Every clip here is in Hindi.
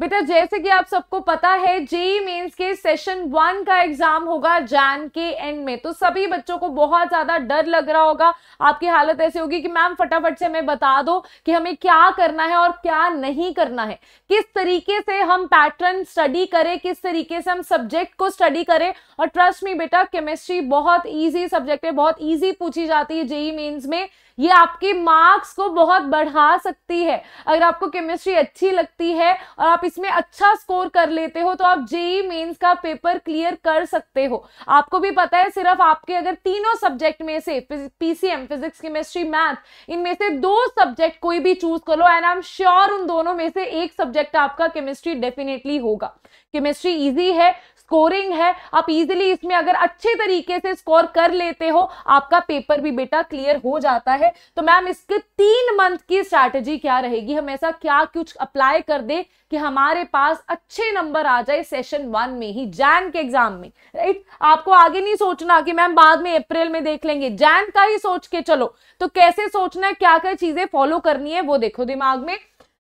बेटा जैसे कि आप सबको पता है जेई मेंस के सेशन वन का एग्जाम होगा जैन के एंड में तो सभी बच्चों को बहुत ज्यादा डर लग रहा होगा आपकी हालत ऐसी होगी कि मैम फटाफट से हमें बता दो कि हमें क्या करना है और क्या नहीं करना है किस तरीके से हम पैटर्न स्टडी करें किस तरीके से हम सब्जेक्ट को स्टडी करें और ट्रस्ट में बेटा केमिस्ट्री बहुत ईजी सब्जेक्ट है बहुत ईजी पूछी जाती है जेई मेन्स में ये आपके मार्क्स को बहुत बढ़ा सकती है अगर आपको केमिस्ट्री अच्छी लगती है और आप इसमें अच्छा स्कोर कर लेते हो तो आप जेई मेन्स का पेपर क्लियर कर सकते हो आपको भी पता है सिर्फ आपके अगर तीनों सब्जेक्ट में से पीसीएम फिजिक्स केमिस्ट्री मैथ इनमें से दो सब्जेक्ट कोई भी चूज कर लो एंड आई एम श्योर उन दोनों में से एक सब्जेक्ट आपका केमिस्ट्री डेफिनेटली होगा केमिस्ट्री इजी है स्कोरिंग है आप इजिली इसमें अगर अच्छे तरीके से स्कोर कर लेते हो आपका पेपर भी बेटा क्लियर हो जाता है तो मैम इसके तीन मंथ की स्ट्रैटेजी क्या रहेगी हम ऐसा क्या कुछ अप्लाई कर दे कि हमारे पास अच्छे नंबर आ जाए सेशन वन में ही जैन के एग्जाम में राइट आपको आगे नहीं सोचना कि मैम बाद में अप्रैल में देख लेंगे जैन का ही सोच के चलो तो कैसे सोचना है क्या क्या चीजें फॉलो करनी है वो देखो दिमाग में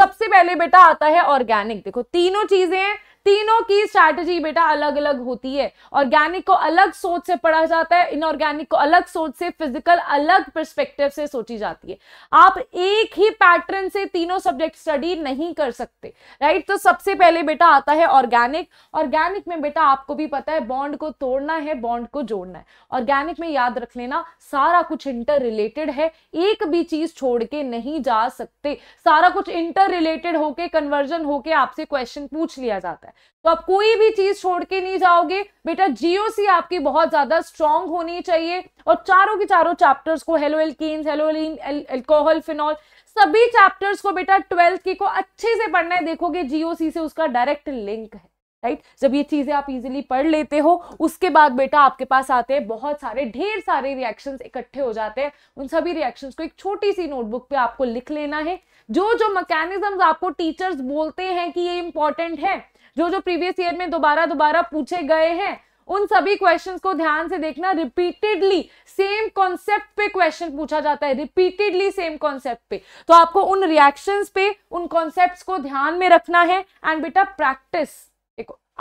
सबसे पहले बेटा आता है ऑर्गेनिक देखो तीनों चीजें तीनों की स्ट्रैटेजी बेटा अलग अलग होती है ऑर्गेनिक को अलग सोच से पढ़ा जाता है इनऑर्गेनिक को अलग सोच से फिजिकल अलग परस्पेक्टिव से सोची जाती है आप एक ही पैटर्न से तीनों सब्जेक्ट स्टडी नहीं कर सकते राइट तो सबसे पहले बेटा आता है ऑर्गेनिक ऑर्गेनिक में बेटा आपको भी पता है बॉन्ड को तोड़ना है बॉन्ड को जोड़ना है ऑर्गेनिक में याद रख लेना सारा कुछ इंटर रिलेटेड है एक भी चीज छोड़ के नहीं जा सकते सारा कुछ इंटर रिलेटेड होके कन्वर्जन होके आपसे क्वेश्चन पूछ लिया जाता है है तो आप कोई भी चीज छोड़ के नहीं जाओगे बेटा जीओसी आपकी बहुत ज्यादा स्ट्रांग होनी चाहिए और चारों के चारों चैप्टर्स को halo alkane halo alcohol phenol सभी चैप्टर्स को बेटा ट्वेल्थ की को अच्छे से पढ़ना है देखोगे जीओसी से उसका डायरेक्ट लिंक है राइट जब ये चीजें आप इजीली पढ़ लेते हो उसके बाद बेटा आपके पास आते हैं बहुत सारे ढेर सारे रिएक्शंस इकट्ठे हो जाते हैं उन सभी रिएक्शंस को एक छोटी सी नोटबुक पे आपको लिख लेना है जो जो मैकेनिज्म आपको टीचर्स बोलते हैं कि ये इंपॉर्टेंट है जो जो प्रीवियस ईयर में दोबारा दोबारा पूछे गए हैं उन सभी क्वेश्चंस को ध्यान से देखना रिपीटेडली सेम कॉन्सेप्ट पे क्वेश्चन पूछा जाता है रिपीटेडली सेम कॉन्सेप्ट पे तो आपको उन रिएक्शंस पे उन कॉन्सेप्ट्स को ध्यान में रखना है एंड बेटा प्रैक्टिस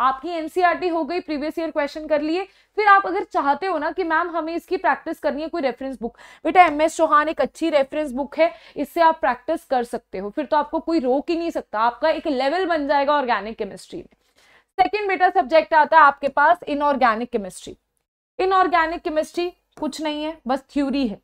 आपकी एनसीईआरटी e हो गई प्रीवियस ईयर क्वेश्चन कर लिए फिर आप अगर चाहते हो ना कि मैम हमें इसकी प्रैक्टिस करनी है कोई रेफरेंस बुक बेटा एम एस चौहान एक अच्छी रेफरेंस बुक है इससे आप प्रैक्टिस कर सकते हो फिर तो आपको कोई रोक ही नहीं सकता आपका एक लेवल बन जाएगा ऑर्गेनिक केमिस्ट्री में सेकेंड बेटा सब्जेक्ट आता है आपके पास इनऑर्गेनिक केमिस्ट्री इनऑर्गेनिक केमिस्ट्री कुछ नहीं है बस थ्योरी है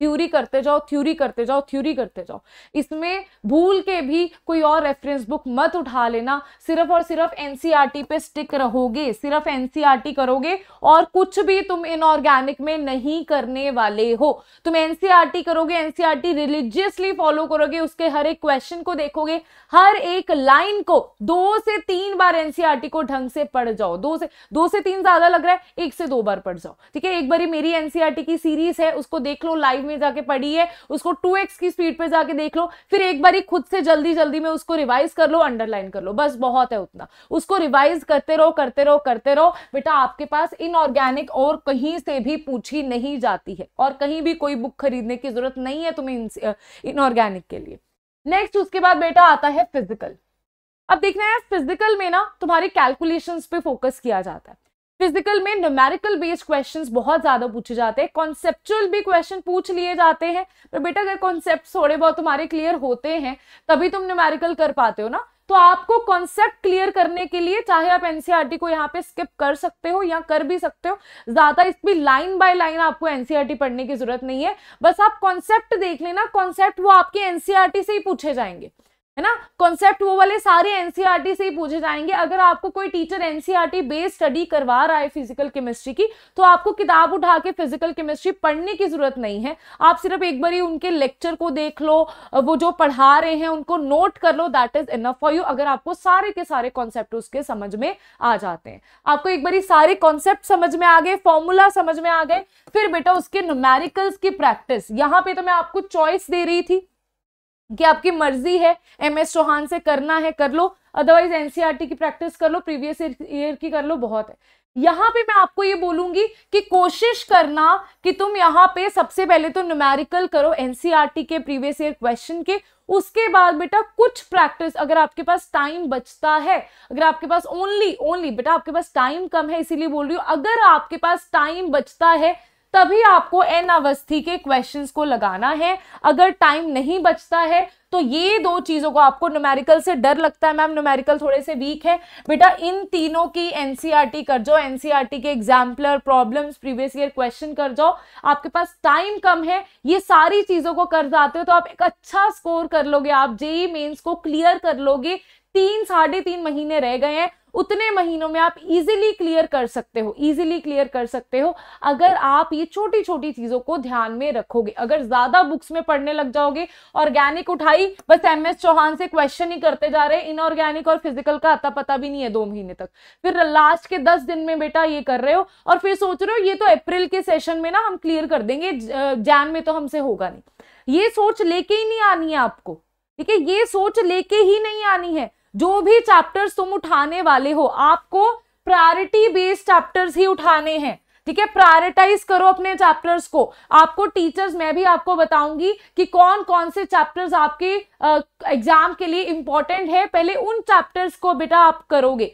थ्यूरी करते जाओ थ्यूरी करते जाओ थ्यूरी करते जाओ इसमें भूल के भी कोई और रेफरेंस बुक मत उठा लेना सिर्फ और सिर्फ एनसीईआरटी e पे स्टिक रहोगे सिर्फ एनसीईआरटी e करोगे और कुछ भी तुम इनऑर्गेनिक में नहीं करने वाले हो तुम एनसीईआरटी e करोगे एनसीईआरटी रिलीजियसली फॉलो करोगे उसके हर एक क्वेश्चन को देखोगे हर एक लाइन को दो से तीन बार एनसीईआरटी को ढंग से पढ़ जाओ दो से दो से तीन ज्यादा लग रहा है एक से दो बार पढ़ जाओ ठीक है एक बारी मेरी एनसीईआरटी की सीरीज है उसको देख लो लाइव फाइव में जाके पढ़ी है उसको टू की स्पीड पे जाके देख लो फिर एक बार ही खुद से जल्दी जल्दी में उसको रिवाइज कर लो अंडरलाइन कर लो बस बहुत है उतना उसको रिवाइज करते रहो करते रहो करते रहो बेटा आपके पास इनऑर्गेनिक और कहीं से भी पूछी नहीं जाती है और कहीं भी कोई बुक खरीदने की जरूरत नहीं है तुम्हें इनऑर्गेनिक के लिए नेक्स्ट उसके बाद बेटा आता है फिजिकल अब देखना है फिजिकल में ना तुम्हारी कैलकुलेशंस पे फोकस किया जाता है फिजिकल में न्यूमेरिकल बेस्ड क्वेश्चन बहुत ज़्यादा पूछे जाते हैं कॉन्सेप्चुअल भी क्वेश्चन पूछ लिए जाते हैं पर बेटा अगर कॉन्सेप्ट थोड़े बहुत तुम्हारे क्लियर होते हैं तभी तुम न्यूमेरिकल कर पाते हो ना तो आपको कॉन्सेप्ट क्लियर करने के लिए चाहे आप एनसीईआरटी e को यहाँ पे स्किप कर सकते हो या कर भी सकते हो ज्यादा इसमें लाइन बाय लाइन आपको एनसीईआरटी e पढ़ने की जरूरत नहीं है बस आप कॉन्सेप्ट देख लेना कॉन्सेप्ट वो आपके एनसीईआरटी e से ही पूछे जाएंगे है ना कॉन्सेप्ट वो वाले सारे एनसीईआरटी e से ही पूछे जाएंगे अगर आपको कोई टीचर एनसीईआरटी बेस्ड स्टडी करवा रहा है फिजिकल केमिस्ट्री की तो आपको किताब उठा के फिजिकल केमिस्ट्री पढ़ने की जरूरत नहीं है आप सिर्फ एक बार ही उनके लेक्चर को देख लो वो जो पढ़ा रहे हैं उनको नोट कर लो that is enough for you अगर आपको सारे के सारे कॉन्सेप्ट उसके समझ में आ जाते हैं आपको एक बार सारे कॉन्सेप्ट समझ में आ गए फॉर्मूला समझ में आ गए फिर बेटा उसके न्यूमेरिकल्स की प्रैक्टिस यहाँ पे तो मैं आपको चॉइस दे रही थी कि आपकी मर्जी है एम एस चौहान से करना है कर लो अदरवाइज एनसीआरटी e की प्रैक्टिस कर लो प्रीवियस ईयर की कर लो बहुत है यहां पे मैं आपको ये बोलूंगी कि कोशिश करना कि तुम यहाँ पे सबसे पहले तो न्यूमेरिकल करो एनसीआरटी e के प्रीवियस ईयर क्वेश्चन के उसके बाद बेटा कुछ प्रैक्टिस अगर आपके पास टाइम बचता है अगर आपके पास ओनली ओनली बेटा आपके पास टाइम कम है इसीलिए बोल रही हूँ अगर आपके पास टाइम बचता है तभी आपको एन अवस्थी के क्वेश्चंस को लगाना है अगर टाइम नहीं बचता है तो ये दो चीज़ों को आपको न्यूमेरिकल से डर लगता है मैम न्यूमेरिकल थोड़े से वीक है बेटा इन तीनों की एनसीईआरटी e कर जाओ एनसीईआरटी e के exemplar problems previous year question कर जाओ आपके पास टाइम कम है ये सारी चीज़ों को कर जाते हो तो आप एक अच्छा स्कोर कर लोगे आप जेई मेन्स e को क्लियर कर लोगे तीन साढ़े तीन महीने रह गए हैं उतने महीनों में आप इजीली क्लियर कर सकते हो इजीली क्लियर कर सकते हो अगर आप ये छोटी छोटी चीजों को ध्यान में रखोगे अगर ज्यादा बुक्स में पढ़ने लग जाओगे ऑर्गेनिक उठाई बस एम एस चौहान से क्वेश्चन ही करते जा रहे हैं इनऑर्गेनिक और फिजिकल का अता पता भी नहीं है दो महीने तक फिर लास्ट के दस दिन में बेटा ये कर रहे हो और फिर सोच रहे हो ये तो अप्रैल के सेशन में ना हम क्लियर कर देंगे जैन में तो हमसे होगा नहीं ये सोच लेके ही नहीं आनी है आपको ठीक है ये सोच लेके ही नहीं आनी है जो भी चैप्टर्स तुम उठाने वाले हो आपको प्रायोरिटी बेस्ड चैप्टर्स ही उठाने हैं ठीक है प्रायोरिटाइज करो अपने चैप्टर्स को आपको टीचर्स मैं भी आपको बताऊंगी कि कौन कौन से चैप्टर्स आपके एग्जाम के लिए इंपॉर्टेंट है पहले उन चैप्टर्स को बेटा आप करोगे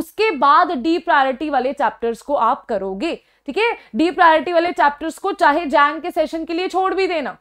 उसके बाद डी प्रायोरिटी वाले चैप्टर्स को आप करोगे ठीक है डी प्रायोरिटी वाले चैप्टर्स को चाहे जैन के सेशन के लिए छोड़ भी देना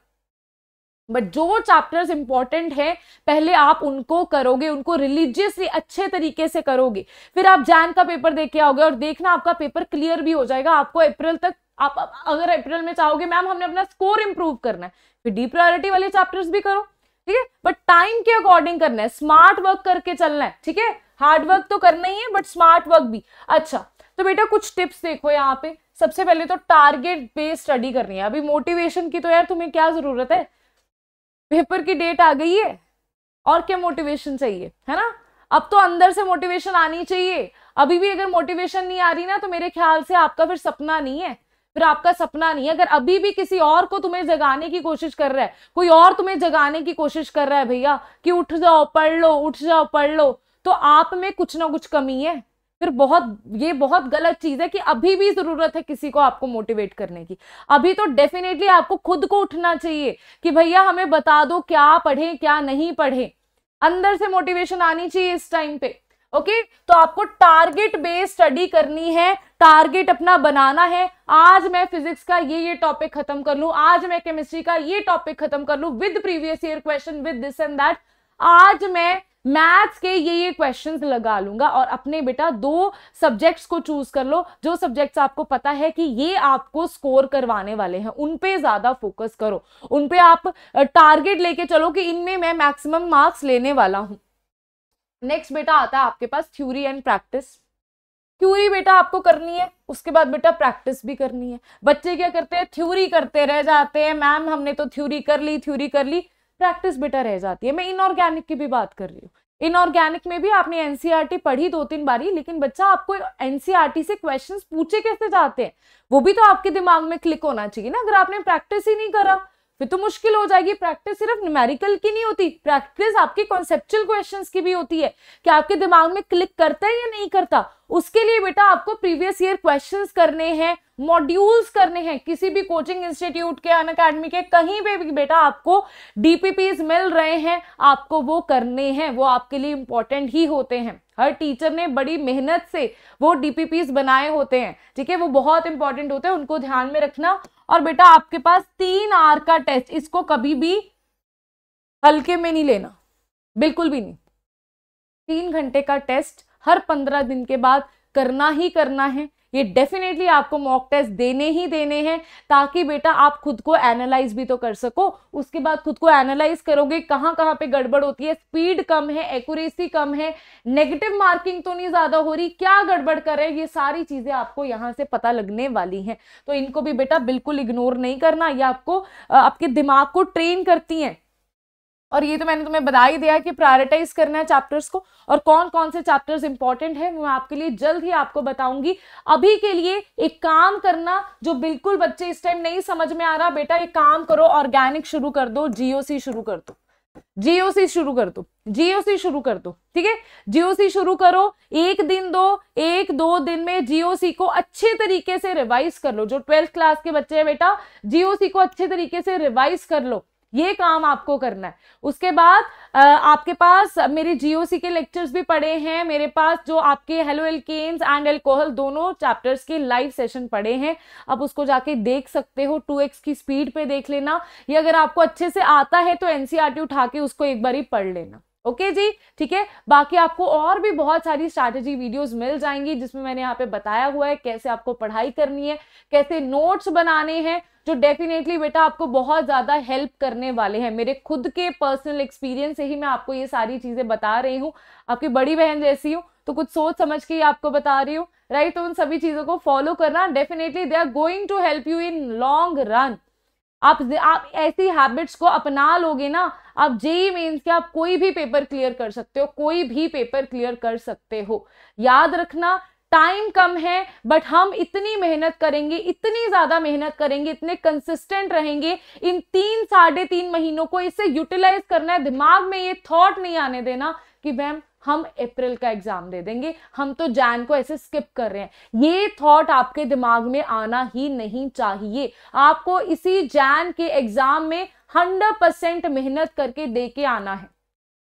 बट जो चैप्टर्स इंपॉर्टेंट हैं पहले आप उनको करोगे उनको रिलीजियसली अच्छे तरीके से करोगे फिर आप जैन का पेपर देख के आओगे और देखना आपका पेपर क्लियर भी हो जाएगा आपको अप्रैल तक आप अगर अप्रैल में चाहोगे मैम हमने अपना स्कोर इंप्रूव करना है फिर डी प्रायोरिटी वाले चैप्टर्स भी करो ठीक है बट टाइम के अकॉर्डिंग करना है स्मार्ट वर्क करके चलना है ठीक है हार्ड वर्क तो करना ही है बट स्मार्ट वर्क भी अच्छा तो बेटा कुछ टिप्स देखो यहाँ पे सबसे पहले तो टारगेट बेस्ड स्टडी करनी है अभी मोटिवेशन की तो यार तुम्हें क्या जरूरत है पेपर की डेट आ गई है और क्या मोटिवेशन चाहिए है ना अब तो अंदर से मोटिवेशन आनी चाहिए अभी भी अगर मोटिवेशन नहीं आ रही ना तो मेरे ख्याल से आपका फिर सपना नहीं है फिर आपका सपना नहीं है अगर अभी भी किसी और को तुम्हें जगाने की कोशिश कर रहा है कोई और तुम्हें जगाने की कोशिश कर रहा है भैया कि उठ जाओ पढ़ लो उठ जाओ पढ़ लो तो आप में कुछ ना कुछ कमी है फिर बहुत ये बहुत गलत चीज़ है कि अभी भी ज़रूरत है किसी को आपको मोटिवेट करने की अभी तो डेफिनेटली आपको खुद को उठना चाहिए कि भैया हमें बता दो क्या पढ़े क्या नहीं पढ़े अंदर से मोटिवेशन आनी चाहिए इस टाइम पे ओके okay? तो आपको टारगेट बेस्ड स्टडी करनी है टारगेट अपना बनाना है आज मैं फिजिक्स का ये ये टॉपिक खत्म कर लू आज मैं केमिस्ट्री का ये टॉपिक खत्म कर लू with previous year question with this and that आज मैं मैथ्स के ये ये क्वेश्चंस लगा लूंगा और अपने बेटा दो सब्जेक्ट्स को चूज कर लो जो सब्जेक्ट्स आपको पता है कि ये आपको स्कोर करवाने वाले हैं उन पे ज्यादा फोकस करो उन पे आप टारगेट लेके चलो कि इनमें मैं मैक्सिमम मार्क्स लेने वाला हूँ नेक्स्ट बेटा आता है आपके पास थ्यूरी एंड प्रैक्टिस थ्यूरी बेटा आपको करनी है उसके बाद बेटा प्रैक्टिस भी करनी है बच्चे क्या करते हैं थ्यूरी करते रह जाते हैं मैम हमने तो थ्यूरी कर ली थ्यूरी कर ली प्रैक्टिस बेटर रह जाती है मैं इनऑर्गेनिक की भी बात कर रही हूँ इनऑर्गेनिक में भी आपने एनसीईआरटी e पढ़ी दो तीन बारी लेकिन बच्चा आपको एनसीईआरटी e से क्वेश्चंस पूछे कैसे जाते हैं वो भी तो आपके दिमाग में क्लिक होना चाहिए ना अगर आपने प्रैक्टिस ही नहीं करा फिर तो मुश्किल हो जाएगी प्रैक्टिस सिर्फ न्यूमेरिकल की नहीं होती प्रैक्टिस आपके कॉन्सेप्चुअल क्वेश्चंस की भी होती है कि आपके दिमाग में क्लिक करता है या नहीं करता उसके लिए बेटा आपको प्रीवियस ईयर क्वेश्चंस करने हैं मॉड्यूल्स करने हैं किसी भी कोचिंग इंस्टीट्यूट के अन अकेडमी के कहीं पे भी बेटा आपको डीपीपीज मिल रहे हैं आपको वो करने हैं वो आपके लिए इंपॉर्टेंट ही होते हैं हर टीचर ने बड़ी मेहनत से वो डीपीपीस बनाए होते हैं ठीक है वो बहुत इंपॉर्टेंट होते हैं उनको ध्यान में रखना और बेटा आपके पास तीन आर का टेस्ट इसको कभी भी हल्के में नहीं लेना बिल्कुल भी नहीं तीन घंटे का टेस्ट हर पंद्रह दिन के बाद करना ही करना है ये डेफिनेटली आपको मॉक टेस्ट देने ही देने हैं ताकि बेटा आप खुद को एनालाइज भी तो कर सको उसके बाद खुद को एनालाइज करोगे कहाँ कहाँ पे गड़बड़ होती है स्पीड कम है एक्यूरेसी कम है नेगेटिव मार्किंग तो नहीं ज़्यादा हो रही क्या गड़बड़ करें ये सारी चीज़ें आपको यहाँ से पता लगने वाली हैं तो इनको भी बेटा बिल्कुल इग्नोर नहीं करना ये आपको आपके दिमाग को ट्रेन करती हैं और ये तो मैंने तुम्हें बता ही दिया कि प्रायोरिटाइज करना है चैप्टर्स को और कौन कौन से चैप्टर्स इंपॉर्टेंट है मैं आपके लिए जल्द ही आपको बताऊंगी अभी के लिए एक काम करना जो बिल्कुल बच्चे इस टाइम नहीं समझ में आ रहा बेटा एक काम करो ऑर्गेनिक शुरू कर दो जीओसी शुरू कर दो जीओसी शुरू कर दो जीओसी शुरू कर दो ठीक है जीओसी शुरू करो एक दिन दो एक दो दिन में जीओसी को अच्छे तरीके से रिवाइज कर लो जो ट्वेल्थ क्लास के बच्चे हैं बेटा जीओसी को अच्छे तरीके से रिवाइज कर लो ये काम आपको करना है उसके बाद आपके पास मेरे जीओसी के लेक्चर्स भी पड़े हैं मेरे पास जो आपके हेलो एल्केन्स एंड एल्कोहल दोनों चैप्टर्स के लाइव सेशन पड़े हैं आप उसको जाके देख सकते हो 2x की स्पीड पे देख लेना या अगर आपको अच्छे से आता है तो एनसीआरटी e उठा के उसको एक बार ही पढ़ लेना ओके okay जी ठीक है बाकी आपको और भी बहुत सारी स्ट्रैटेजी वीडियोस मिल जाएंगी जिसमें मैंने यहाँ पे बताया हुआ है कैसे आपको पढ़ाई करनी है कैसे नोट्स बनाने हैं जो डेफिनेटली बेटा आपको बहुत ज़्यादा हेल्प करने वाले हैं मेरे खुद के पर्सनल एक्सपीरियंस से ही मैं आपको ये सारी चीज़ें बता रही हूँ आपकी बड़ी बहन जैसी हूँ तो कुछ सोच समझ के आपको बता रही हूँ राइट तो उन सभी चीज़ों को फॉलो करना definitely they are going to help you in long run आप आप ऐसी हैबिट्स को अपना लोगे ना आप जेई मेन्स के आप कोई भी पेपर क्लियर कर सकते हो कोई भी पेपर क्लियर कर सकते हो याद रखना टाइम कम है बट हम इतनी मेहनत करेंगे इतनी ज़्यादा मेहनत करेंगे इतने कंसिस्टेंट रहेंगे इन तीन साढ़े तीन महीनों को इसे यूटिलाइज करना है दिमाग में ये थॉट नहीं आने देना कि मैम हम अप्रैल का एग्जाम दे देंगे हम तो जैन को ऐसे स्किप कर रहे हैं ये थॉट आपके दिमाग में आना ही नहीं चाहिए आपको इसी जैन के एग्जाम में हंड्रेड परसेंट मेहनत करके दे के आना है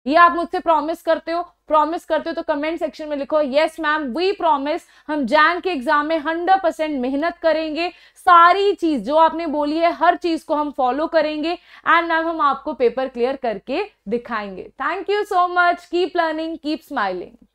ये आप मुझसे प्रॉमिस करते हो प्रॉमिस करते हो तो कमेंट सेक्शन में लिखो यस मैम वी प्रॉमिस हम जैन के एग्जाम में हंड्रेड परसेंट मेहनत करेंगे सारी चीज जो आपने बोली है हर चीज को हम फॉलो करेंगे एंड मैम हम आपको पेपर क्लियर करके दिखाएंगे thank you so much keep learning keep smiling